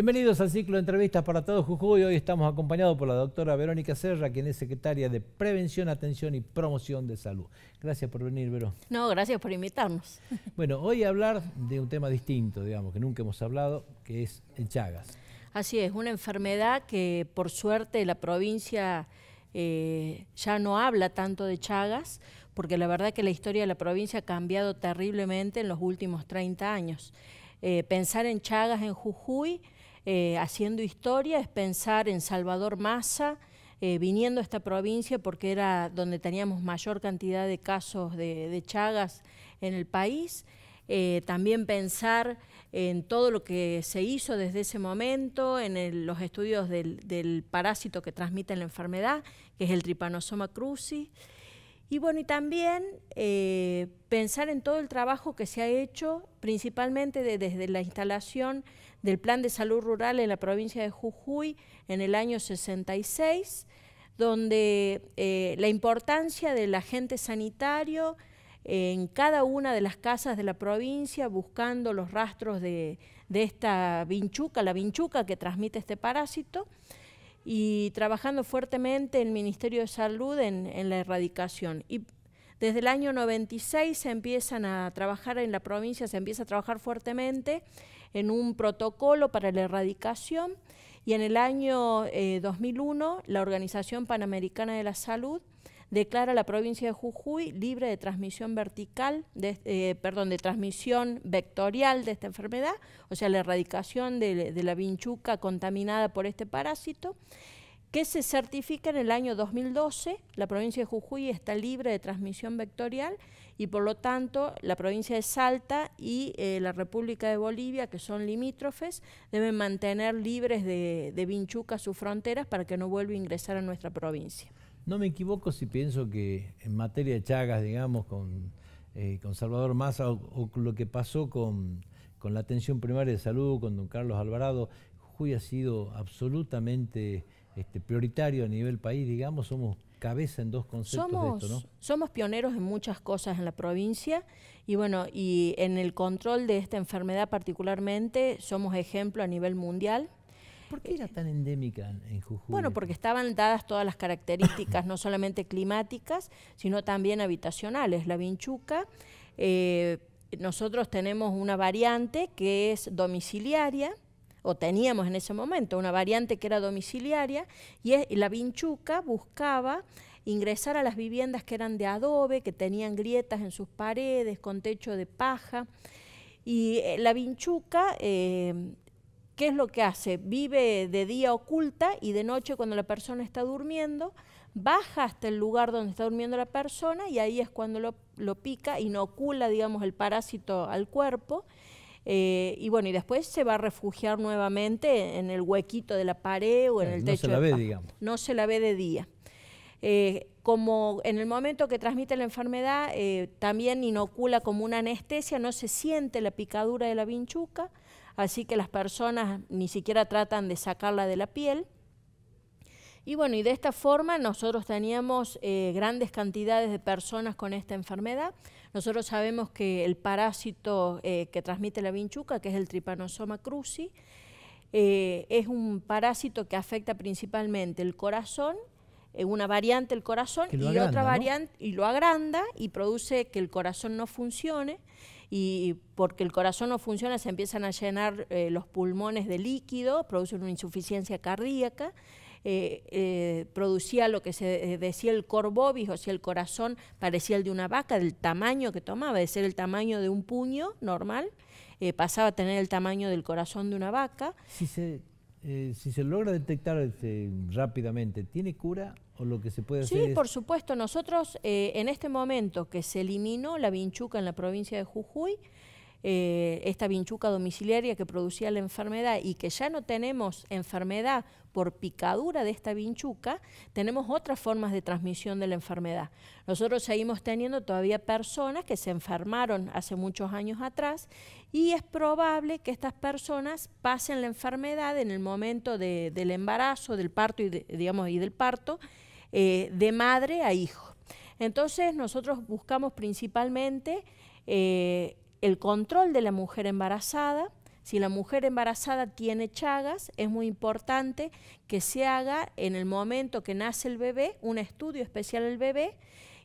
Bienvenidos al ciclo de entrevistas para todos Jujuy. Hoy estamos acompañados por la doctora Verónica Serra, quien es secretaria de Prevención, Atención y Promoción de Salud. Gracias por venir, Verón. No, gracias por invitarnos. Bueno, hoy hablar de un tema distinto, digamos, que nunca hemos hablado, que es el Chagas. Así es, una enfermedad que por suerte la provincia eh, ya no habla tanto de Chagas, porque la verdad que la historia de la provincia ha cambiado terriblemente en los últimos 30 años. Eh, pensar en Chagas en Jujuy eh, haciendo historia, es pensar en Salvador Massa, eh, viniendo a esta provincia porque era donde teníamos mayor cantidad de casos de, chagas en el país. Eh, también pensar en todo lo que se hizo desde ese momento, en los estudios del, parásito que transmite la enfermedad, que es el tripanosoma cruzi. Y bueno, y también pensar en todo el trabajo que se ha hecho, principalmente desde la instalación del Plan de Salud Rural en la provincia de Jujuy en el año 66, donde eh, la importancia del agente sanitario en cada una de las casas de la provincia buscando los rastros de, esta vinchuca, la vinchuca que transmite este parásito, y trabajando fuertemente el Ministerio de Salud en, en la erradicación. Y desde el año 96 se empiezan a trabajar en la provincia, se empieza a trabajar fuertemente en un protocolo para la erradicación y en el año 2001 eh, la Organización Panamericana de la Salud declara la provincia de Jujuy libre de transmisión vertical, eh, perdón, de transmisión vectorial de esta enfermedad, o sea, la erradicación de, de la vinchuca contaminada por este parásito que se certifica en el año 2012, la provincia de Jujuy está libre de transmisión vectorial y por lo tanto la provincia de Salta y eh, la República de Bolivia, que son limítrofes, deben mantener libres de, de Vinchuca sus fronteras para que no vuelva a ingresar a nuestra provincia. No me equivoco si pienso que en materia de Chagas, digamos, con, eh, Salvador Massa o, lo que pasó con, la atención primaria de salud, con don Carlos Alvarado, Jujuy ha sido absolutamente este, prioritario a nivel país, digamos, somos cabeza en dos conceptos somos, Somos pioneros en muchas cosas en la provincia y bueno, y en el control de esta enfermedad particularmente somos ejemplo a nivel mundial. ¿Por qué era tan endémica en Jujuy? Bueno, porque estaban dadas todas las características, no solamente climáticas, sino también habitacionales. La vinchuca, eh, nosotros tenemos una variante que es domiciliaria, o teníamos en ese momento una variante que era domiciliaria y la vinchuca buscaba ingresar a las viviendas que eran de adobe, que tenían grietas en sus paredes, con techo de paja. Y eh, la vinchuca, em, ¿qué es lo que hace? Vive de día oculta y de noche cuando la persona está durmiendo, baja hasta el lugar donde está durmiendo la persona y ahí es cuando lo, lo pica, inocula, digamos, el parásito al cuerpo eh, y bueno, y después se va a refugiar nuevamente en el huequito de la pared o en eh, el techo. No se la ve, digamos. No se la ve de día. Eh, como en el momento que transmite la enfermedad, también inocula como una anestesia, no se siente la picadura de la vinchuca, así que las personas ni siquiera tratan de sacarla de la piel. Y bueno, y de esta forma nosotros teníamos grandes cantidades de personas con esta enfermedad. Nosotros sabemos que el parásito eh, que transmite la vinchuca, que es el Trypanosoma cruzi, eh, es un parásito que afecta principalmente el corazón, en eh, una variante el corazón y otra variante y lo agranda y produce que el corazón no funcione y porque el corazón no funciona se empiezan a llenar los pulmones de líquido, produce una insuficiencia cardíaca eh, eh, producía lo que se eh, decía el corbovis, o sea, el corazón parecía el de una vaca, del tamaño que tomaba, de ser el tamaño de un puño normal, pasaba a tener el tamaño del corazón de una vaca. Si se, logra detectar este, rápidamente, ¿tiene cura o lo que se puede hacer? Sí, por supuesto. Nosotros, en este momento que se eliminó la vinchuca en la provincia de Jujuy, eh, esta vinchuca domiciliaria que producía la enfermedad y que ya no tenemos enfermedad por picadura de esta vinchuca, tenemos otras formas de transmisión de la enfermedad. Nosotros seguimos teniendo todavía personas que se enfermaron hace muchos años atrás y es probable que estas personas pasen la enfermedad en el momento de, del embarazo, del parto y, digamos, y del parto eh, de madre a hijo. Entonces nosotros buscamos principalmente eh, el control de la mujer embarazada. Si la mujer embarazada tiene chagas, es muy importante que se haga en el momento que nace el bebé un estudio especial del bebé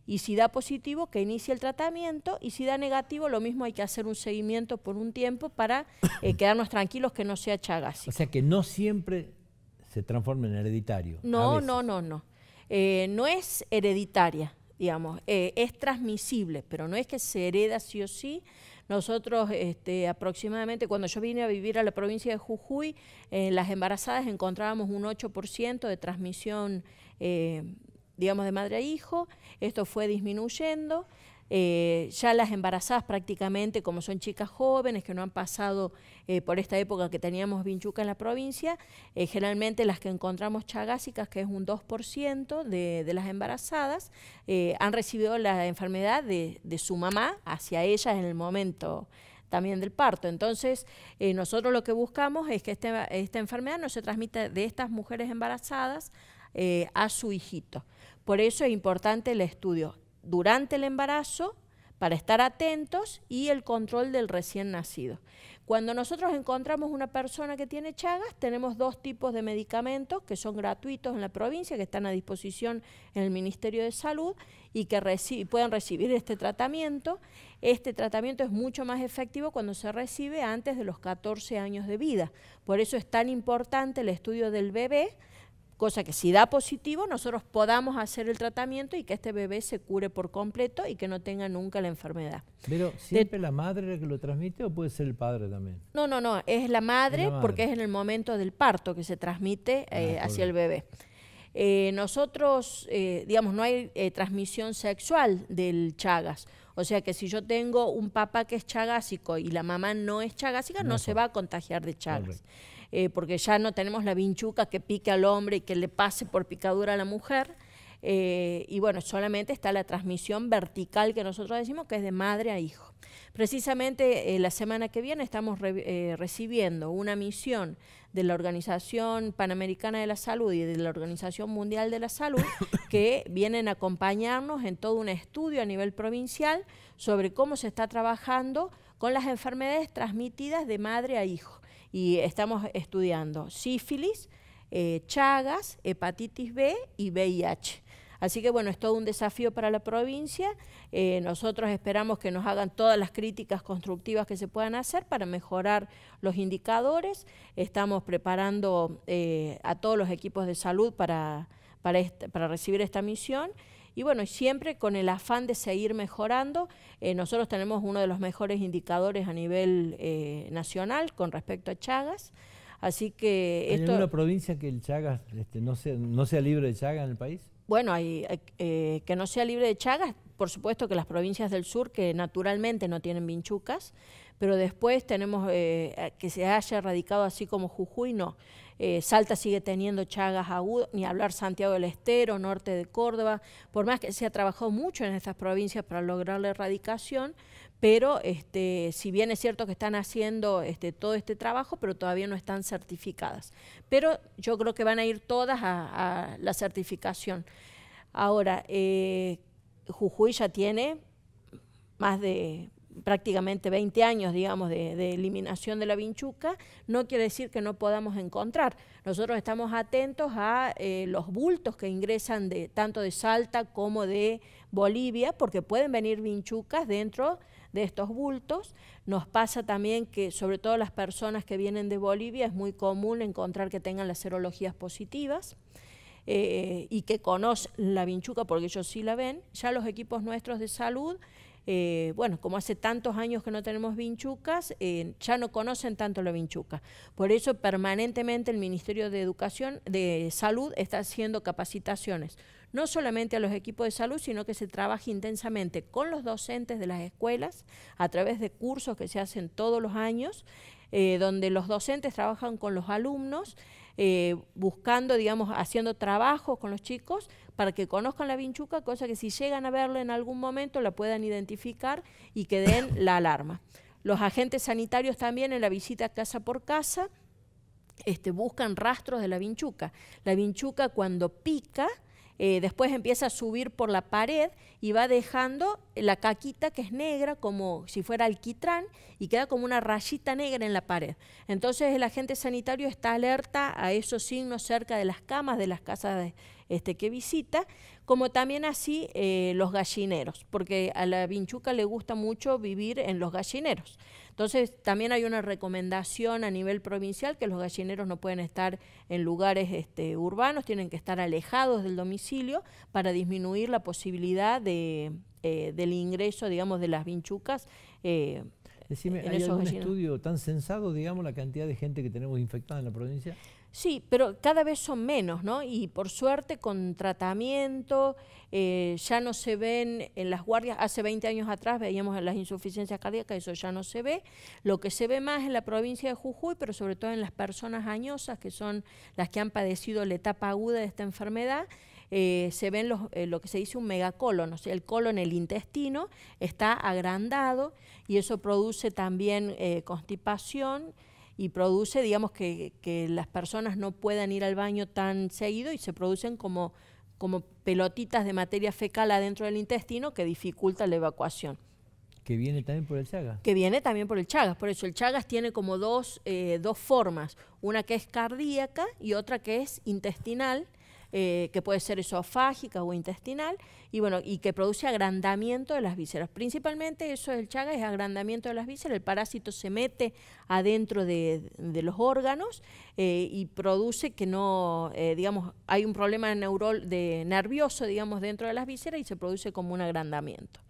y si da positivo, que inicie el tratamiento, y si da negativo, lo mismo hay que hacer un seguimiento por un tiempo para eh, quedarnos tranquilos que no sea chagas. O sea que no siempre se transforma en hereditario. No, no, no, no. Eh, no es hereditaria, digamos, eh, es transmisible, pero no es que se hereda sí o sí, nosotros este, aproximadamente, cuando yo vine a vivir a la provincia de Jujuy, en eh, las embarazadas encontrábamos un 8% de transmisión, eh, digamos, de madre a hijo. Esto fue disminuyendo. Eh, ya las embarazadas prácticamente, como son chicas jóvenes que no han pasado eh, por esta época que teníamos vinchuca en la provincia, eh, generalmente las que encontramos chagásicas, que es un 2% de, las embarazadas, han recibido la enfermedad de, su mamá hacia ellas en el momento también del parto. Entonces, nosotros lo que buscamos es que este, esta enfermedad no se transmita de estas mujeres embarazadas a su hijito. Por eso es importante el estudio durante el embarazo para estar atentos y el control del recién nacido. Cuando nosotros encontramos una persona que tiene Chagas, tenemos dos tipos de medicamentos que son gratuitos en la provincia, que están a disposición en el Ministerio de Salud y que pueden recibir este tratamiento. Este tratamiento es mucho más efectivo cuando se recibe antes de los 14 años de vida. Por eso es tan importante el estudio del bebé cosa que si da positivo nosotros podamos hacer el tratamiento y que este bebé se cure por completo y que no tenga nunca la enfermedad. Pero siempre la madre la que lo transmite o puede ser el padre también. No, no, no, es la madre, porque es en el momento del parto que se transmite ah, eh, hacia el bebé. Eh, nosotros, eh, digamos, no hay transmisión sexual del Chagas. O sea que si yo tengo un papá que es chagásico y la mamá no es chagásica, no, se va a contagiar de Chagas. Eh, porque ya no tenemos la vinchuca que pique al hombre y que le pase por picadura a la mujer. Eh, y bueno, solamente está la transmisión vertical que nosotros decimos que es de madre a hijo. Precisamente eh, la semana que viene estamos recibiendo una misión de la Organización Panamericana de la Salud y de la Organización Mundial de la Salud que vienen a acompañarnos en todo un estudio a nivel provincial sobre cómo se está trabajando con las enfermedades transmitidas de madre a hijo y estamos estudiando sífilis, eh, chagas, hepatitis B y VIH. Así que bueno, es todo un desafío para la provincia. Eh, nosotros esperamos que nos hagan todas las críticas constructivas que se puedan hacer para mejorar los indicadores. Estamos preparando eh, a todos los equipos de salud para recibir esta misión. Y bueno, siempre con el afán de seguir mejorando, eh, nosotros tenemos uno de los mejores indicadores a nivel eh, nacional con respecto a Chagas. Así que ¿Hay una provincia que el Chagas este, no, sea, no sea libre de Chagas en el país? Bueno, hay, eh, que no sea libre de Chagas, por supuesto que las provincias del sur, que naturalmente no tienen vinchucas, pero después tenemos eh, que se haya erradicado así como Jujuy, no. Eh, Salta sigue teniendo chagas agudas, ni hablar Santiago del Estero, norte de Córdoba, por más que se ha trabajado mucho en estas provincias para lograr la erradicación, pero este, si bien es cierto que están haciendo este, todo este trabajo, pero todavía no están certificadas. Pero yo creo que van a ir todas a, la certificación. Ahora, eh, Jujuy ya tiene más de prácticamente 20 años, digamos, de, eliminación de la vinchuca, no quiere decir que no podamos encontrar. Nosotros estamos atentos a eh, los bultos que ingresan de tanto de Salta como de Bolivia, porque pueden venir vinchucas dentro de estos bultos. Nos pasa también que, sobre todo las personas que vienen de Bolivia, es muy común encontrar que tengan las serologías positivas. Eh, y que conocen la vinchuca porque ellos sí la ven, ya los equipos nuestros de salud eh, bueno, como hace tantos años que no tenemos vinchucas, eh, ya no conocen tanto la vinchuca. Por eso permanentemente el Ministerio de Educación, de Salud, está haciendo capacitaciones, no solamente a los equipos de salud, sino que se trabaja intensamente con los docentes de las escuelas a través de cursos que se hacen todos los años, eh, donde los docentes trabajan con los alumnos. Eh, buscando, digamos, haciendo trabajos con los chicos para que conozcan la vinchuca, cosa que si llegan a verla en algún momento la puedan identificar y que den la alarma. Los agentes sanitarios también en la visita casa por casa este, buscan rastros de la vinchuca. La vinchuca cuando pica eh, después empieza a subir por la pared y va dejando la caquita que es negra como si fuera alquitrán y queda como una rayita negra en la pared. Entonces el agente sanitario está alerta a esos signos cerca de las camas de las casas de, este, que visita, como también así eh, los gallineros, porque a la vinchuca le gusta mucho vivir en los gallineros. Entonces, también hay una recomendación a nivel provincial que los gallineros no pueden estar en lugares este, urbanos, tienen que estar alejados del domicilio para disminuir la posibilidad de, eh, del ingreso, digamos, de las vinchucas. Eh, Decime, ¿hay algún estudio tan sensado, digamos, la cantidad de gente que tenemos infectada en la provincia? Sí, pero cada vez son menos, ¿no? Y por suerte con tratamiento eh, ya no se ven en las guardias, hace 20 años atrás veíamos las insuficiencias cardíacas, eso ya no se ve. Lo que se ve más en la provincia de Jujuy, pero sobre todo en las personas añosas, que son las que han padecido la etapa aguda de esta enfermedad, eh, se ven eh, lo que se dice un megacolon, o sea, el colon, el intestino, está agrandado y eso produce también constipación y produce, digamos, que, las personas no puedan ir al baño tan seguido y se producen como, como pelotitas de materia fecal adentro del intestino que dificulta la evacuación. Que viene también por el Chagas. Que viene también por el Chagas. Por eso el Chagas tiene como dos, eh, dos formas. Una que es cardíaca y otra que es intestinal eh, que puede ser esofágica o intestinal, y bueno, y que produce agrandamiento de las vísceras. Principalmente eso es el chaga, es agrandamiento de las vísceras, el parásito se mete adentro de, los órganos eh, y produce que no, eh, digamos, hay un problema de nervioso, digamos, dentro de las vísceras y se produce como un agrandamiento.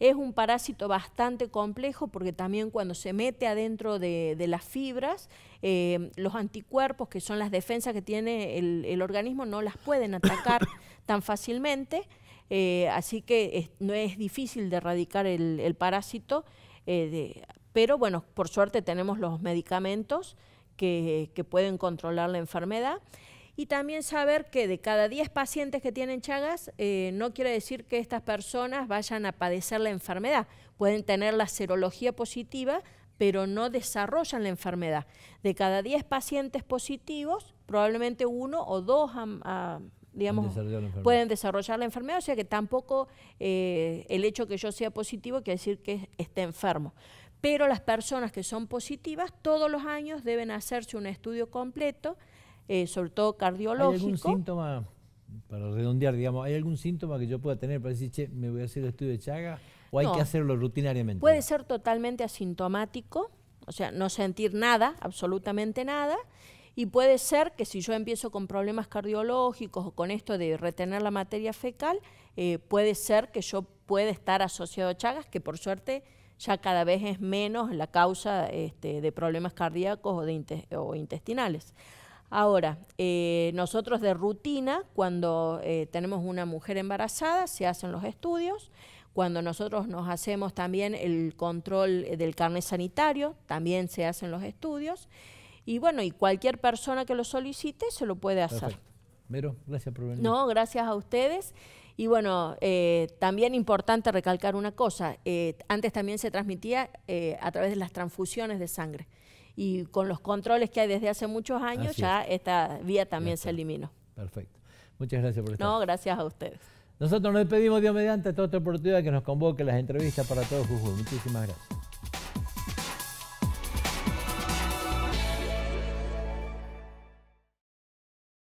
Es un parásito bastante complejo porque también cuando se mete adentro de, las fibras, eh, los anticuerpos, que son las defensas que tiene el, organismo, no las pueden atacar tan fácilmente. Eh, así que no es difícil de erradicar el, parásito, eh, pero bueno, por suerte tenemos los medicamentos que pueden controlar la enfermedad y también saber que de cada 10 pacientes que tienen Chagas, eh, no quiere decir que estas personas vayan a padecer la enfermedad. Pueden tener la serología positiva, pero no desarrollan la enfermedad. De cada 10 pacientes positivos, probablemente uno o dos ah, digamos, pueden desarrollar la enfermedad, o sea que tampoco eh, el hecho que yo sea positivo quiere decir que esté enfermo. Pero las personas que son positivas todos los años deben hacerse un estudio completo eh, sobre todo cardiológico. ¿Hay algún síntoma, para redondear, digamos, ¿hay algún síntoma que yo pueda tener para decir, che, me voy a hacer el estudio de Chagas, ¿O hay que hacerlo rutinariamente? Puede ser totalmente asintomático, o sea, no sentir nada, absolutamente nada. Y puede ser que si yo empiezo con problemas cardiológicos o con esto de retener la materia fecal, eh, puede ser que yo pueda estar asociado a Chagas, que por suerte ya cada vez es menos la causa este, de problemas cardíacos o, de, o intestinales. Ahora, eh, nosotros de rutina, cuando eh, tenemos una mujer embarazada, se hacen los estudios. Cuando nosotros nos hacemos también el control del carnet sanitario, también se hacen los estudios. Y bueno, y cualquier persona que lo solicite se lo puede hacer. gracias por venir. No, gracias a ustedes. Y bueno, eh, también importante recalcar una cosa. antes también se transmitía a través de las transfusiones de sangre y con los controles que hay desde hace muchos años, ya esta vía también se eliminó. Perfecto. Muchas gracias por estar. No, gracias a ustedes. Nosotros nos despedimos, Dios mediante, toda esta oportunidad que nos convoque las entrevistas para todos. Jujuy. Muchísimas gracias.